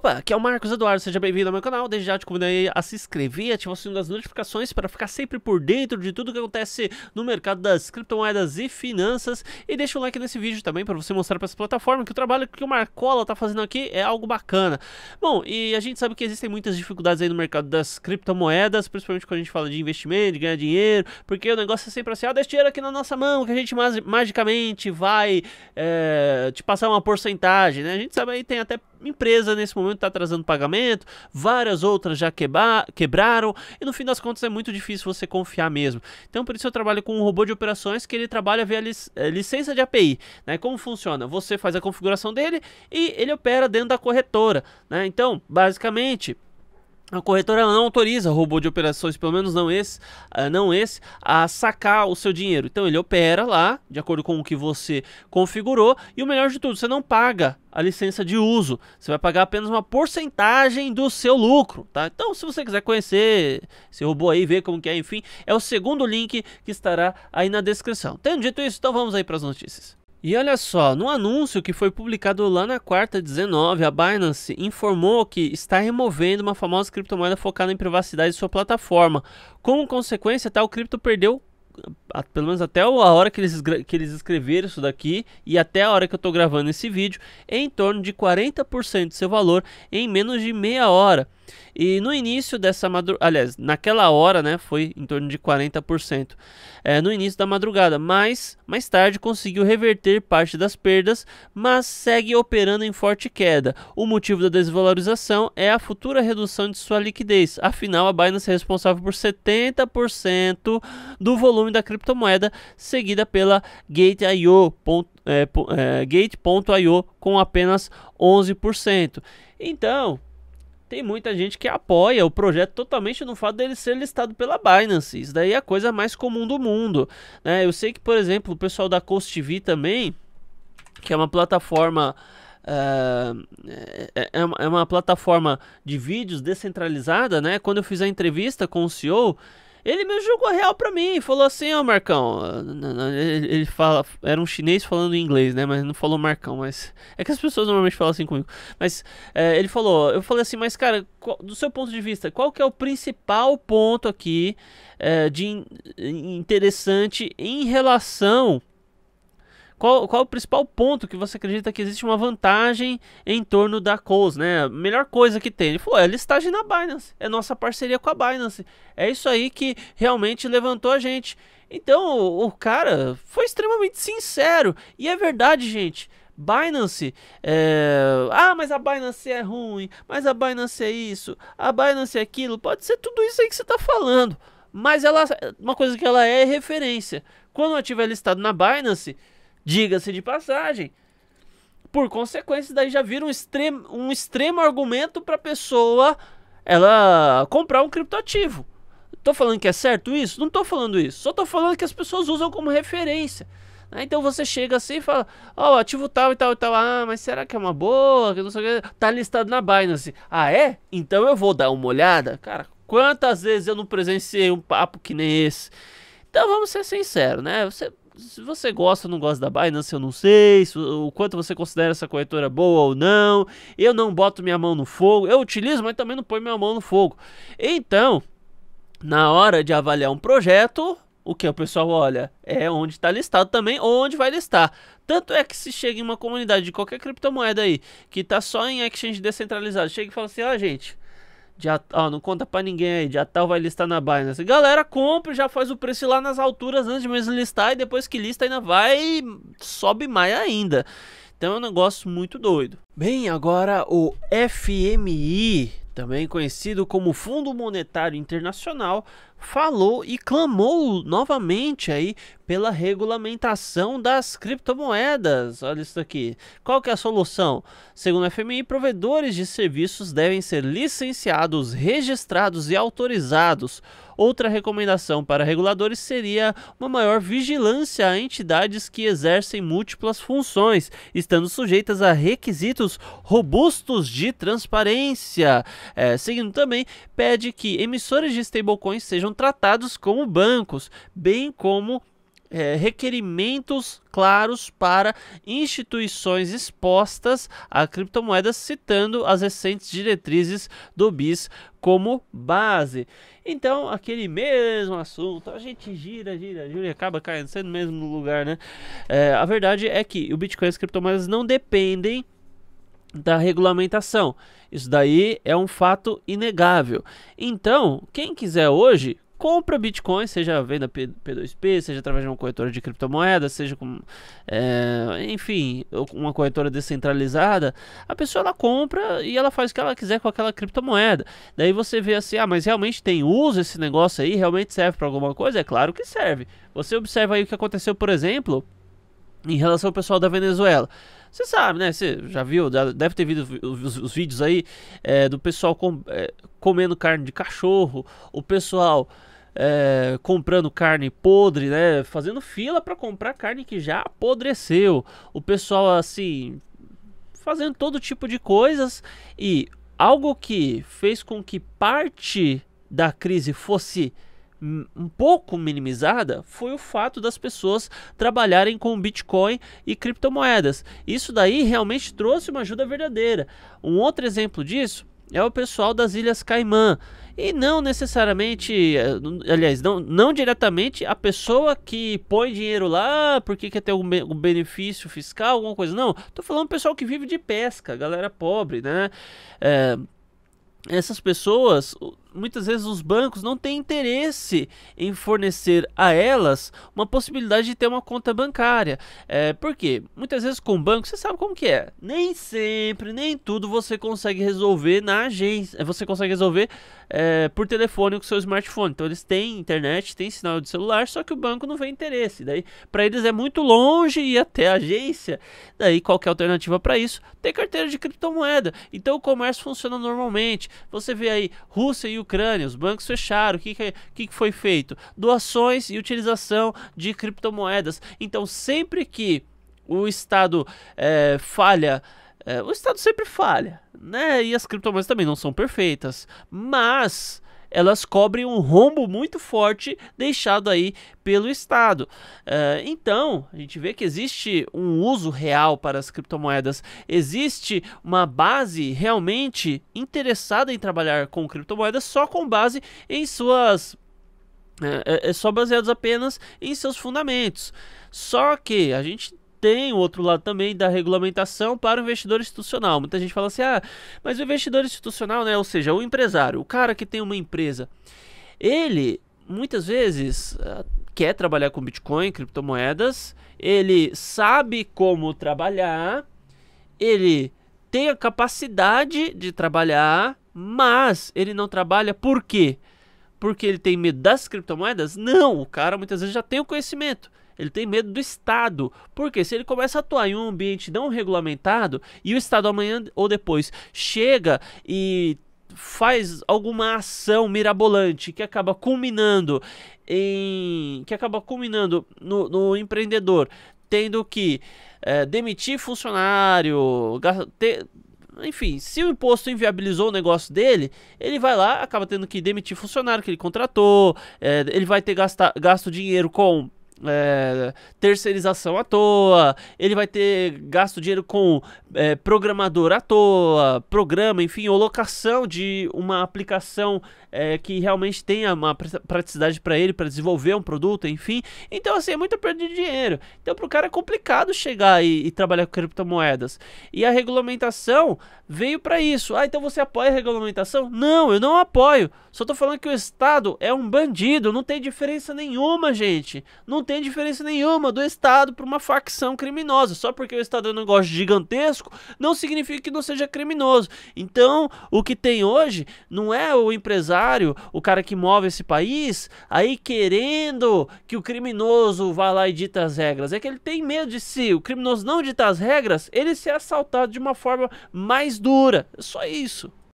Opa, aqui é o Marcos Eduardo, seja bem-vindo ao meu canal. Desde já te convido a se inscrever, ativar o sininho das notificações para ficar sempre por dentro de tudo que acontece no mercado das criptomoedas e finanças. E deixa o like nesse vídeo também para você mostrar para essa plataforma que o trabalho que o Marcola está fazendo aqui é algo bacana. Bom, e a gente sabe que existem muitas dificuldades aí no mercado das criptomoedas, principalmente quando a gente fala de investimento, de ganhar dinheiro, porque o negócio é sempre assim, ah, deixa dinheiro aqui na nossa mão que a gente magicamente vai é, te passar uma porcentagem, né? A gente sabe aí tem até empresa nesse momento está atrasando pagamento, várias outras já queba quebraram, e no fim das contas é muito difícil você confiar mesmo. Então por isso eu trabalho com um robô de operações que ele trabalha via lic eh, licença de API. Né? Como funciona? Você faz a configuração dele e ele opera dentro da corretora. Né? Então, basicamente, a corretora não autoriza robô de operações, pelo menos não esse, ah, não esse, a sacar o seu dinheiro. Então ele opera lá, de acordo com o que você configurou, e o melhor de tudo, você não paga a licença de uso. Você vai pagar apenas uma porcentagem do seu lucro, tá? Então, se você quiser conhecer esse robô aí, ver como que é, enfim, é o segundo link que estará aí na descrição. Tendo dito isso, então vamos aí para as notícias. E olha só, no anúncio que foi publicado lá na quarta 19, a Binance informou que está removendo uma famosa criptomoeda focada em privacidade de sua plataforma. Como consequência, tal cripto perdeu ah, pelo menos até a hora que eles, que eles escreveram isso daqui e até a hora que eu estou gravando esse vídeo, em torno de 40% do seu valor em menos de meia hora. E no início dessa madrugada, aliás, naquela hora, né, foi em torno de 40% é, eh, no início da madrugada, mas mais tarde conseguiu reverter parte das perdas, mas segue operando em forte queda. O motivo da desvalorização é a futura redução de sua liquidez, afinal, a Binance é responsável por 70% do volume da criptomoeda, seguida pela Gate.io. É, é, Gate.io com apenas 11%. Então, tem muita gente que apoia o projeto totalmente no fato dele ser listado pela Binance. Isso daí é a coisa mais comum do mundo. Né? Eu sei que, por exemplo, o pessoal da Coast TV também, que é uma plataforma. Uh, é, uma, é uma plataforma de vídeos descentralizada, né? Quando eu fiz a entrevista com o CEO, ele me jogou real pra mim, falou assim, ó oh, Marcão, ele fala, era um chinês falando inglês, né, mas não falou Marcão, mas é que as pessoas normalmente falam assim comigo, mas é, ele falou, eu falei assim, mas cara, qual, do seu ponto de vista, qual que é o principal ponto aqui é, de in, interessante em relação qual, qual é o principal ponto que você acredita que existe uma vantagem em torno da Coles, né? A melhor coisa que tem. Ele falou, é a listagem na Binance, é nossa parceria com a Binance. É isso aí que realmente levantou a gente. Então, o, o cara foi extremamente sincero. E é verdade, gente. Binance, é... ah, mas a Binance é ruim, mas a Binance é isso, a Binance é aquilo, pode ser tudo isso aí que você está falando, mas ela, uma coisa que ela é, é referência. Quando o tiver listado na Binance, Diga-se de passagem. Por consequência, daí já vira um extremo, um extremo argumento para a pessoa ela comprar um criptoativo. Tô falando que é certo isso? Não tô falando isso. Só tô falando que as pessoas usam como referência. Né? Então você chega assim e fala: Ó, oh, ativo tal e tal e tal. Ah, mas será que é uma boa? Que não sei o que. Tá listado na Binance. Ah, é? Então eu vou dar uma olhada. Cara, quantas vezes eu não presenciei um papo que nem esse? Então vamos ser sinceros, né? Você se você gosta ou não gosta da Binance, eu não sei, o quanto você considera essa corretora boa ou não. Eu não boto minha mão no fogo, eu utilizo, mas também não ponho minha mão no fogo. Então, na hora de avaliar um projeto, o que o pessoal olha é onde está listado também, onde vai listar. Tanto é que se chega em uma comunidade de qualquer criptomoeda aí, que está só em exchange descentralizado, chega e fala assim: ó, ah, gente, Dia, ó, não conta pra ninguém aí, já tal vai listar na Binance. Galera, compra, já faz o preço lá nas alturas antes de mesmo listar e depois que lista ainda vai sobe mais ainda. Então é um negócio muito doido. Bem, agora o FMI, também conhecido como Fundo Monetário Internacional, falou e clamou novamente aí pela regulamentação das criptomoedas. Olha isso aqui. Qual que é a solução? Segundo a FMI, provedores de serviços devem ser licenciados, registrados e autorizados. Outra recomendação para reguladores seria uma maior vigilância a entidades que exercem múltiplas funções, estando sujeitas a requisitos robustos de transparência. É, seguindo também, pede que emissores de stablecoins sejam tratados como bancos, bem como é, requerimentos claros para instituições expostas a criptomoedas, citando as recentes diretrizes do BIS como base. Então, aquele mesmo assunto, a gente gira, gira, gira e acaba caindo sendo no mesmo lugar, né? É, a verdade é que o Bitcoin e as criptomoedas não dependem da regulamentação. Isso daí é um fato inegável. Então, quem quiser hoje, compra Bitcoin, seja venda P2P, seja através de uma corretora de criptomoedas, seja com, é, enfim, uma corretora descentralizada, a pessoa ela compra e ela faz o que ela quiser com aquela criptomoeda. Daí você vê assim, ah, mas realmente tem uso esse negócio aí? Realmente serve para alguma coisa? É claro que serve. Você observa aí o que aconteceu, por exemplo, em relação ao pessoal da Venezuela. Você sabe, né? Você já viu, deve ter visto os, os vídeos aí é, do pessoal com, é, comendo carne de cachorro, o pessoal é, comprando carne podre, né? Fazendo fila para comprar carne que já apodreceu, o pessoal assim fazendo todo tipo de coisas e algo que fez com que parte da crise fosse um pouco minimizada foi o fato das pessoas trabalharem com Bitcoin e criptomoedas. Isso daí realmente trouxe uma ajuda verdadeira. Um outro exemplo disso é o pessoal das Ilhas Caimã. E não necessariamente, eh, aliás, não, não diretamente a pessoa que põe dinheiro lá porque quer ter um, um benefício fiscal, alguma coisa. Não, tô falando pessoal que vive de pesca, galera pobre, né? É, essas pessoas muitas vezes os bancos não têm interesse em fornecer a elas uma possibilidade de ter uma conta bancária. É, por quê? Muitas vezes com o banco, você sabe como que é. Nem sempre, nem tudo você consegue resolver na agência. É, você consegue resolver é, por telefone com seu smartphone. Então eles têm internet, têm sinal de celular, só que o banco não vê interesse. Daí, para eles é muito longe ir até a agência. Daí, qualquer é alternativa para isso? Ter carteira de criptomoeda. Então o comércio funciona normalmente. Você vê aí Rússia e Ucrânia, os bancos fecharam. O que, que, que, que foi feito? Doações e utilização de criptomoedas. Então, sempre que o Estado é, falha. É, o Estado sempre falha, né? E as criptomoedas também não são perfeitas. Mas elas cobrem um rombo muito forte deixado aí pelo Estado. Uh, então, a gente vê que existe um uso real para as criptomoedas, existe uma base realmente interessada em trabalhar com criptomoedas só com base em suas é, é, é só baseados apenas em seus fundamentos. Só que a gente tem o outro lado também da regulamentação para o investidor institucional. Muita gente fala assim: ah, mas o investidor institucional, né? Ou seja, o empresário, o cara que tem uma empresa, ele muitas vezes ah, quer trabalhar com Bitcoin, criptomoedas, ele sabe como trabalhar, ele tem a capacidade de trabalhar, mas ele não trabalha por quê? Porque ele tem medo das criptomoedas? Não, o cara muitas vezes já tem o conhecimento ele tem medo do Estado. Porque se ele começa a atuar em um ambiente não regulamentado e o Estado amanhã ou depois chega e faz alguma ação mirabolante que acaba culminando em que acaba culminando no, no empreendedor tendo que é, demitir funcionário, gastar, ter, enfim, se o imposto inviabilizou o negócio dele, ele vai lá, acaba tendo que demitir funcionário que ele contratou, é, ele vai ter gasta, gasto dinheiro com é, terceirização à toa, ele vai ter gasto dinheiro com é, programador à toa, programa, enfim, ou locação de uma aplicação é, que realmente tenha uma praticidade para ele, para desenvolver um produto, enfim. Então, assim, é muita perda de dinheiro. Então, para o cara é complicado chegar e, e, trabalhar com criptomoedas. E a regulamentação veio para isso. Ah, então você apoia a regulamentação? Não, eu não apoio. Só estou falando que o Estado é um bandido, não tem diferença nenhuma, gente. Não tem diferença nenhuma do Estado para uma facção criminosa. Só porque o Estado é um negócio gigantesco, não significa que não seja criminoso. Então, o que tem hoje não é o empresário, o cara que move esse país, aí querendo que o criminoso vá lá e dita as regras. É que ele tem medo de se o criminoso não ditar as regras, ele ser assaltado de uma forma mais dura. É só isso.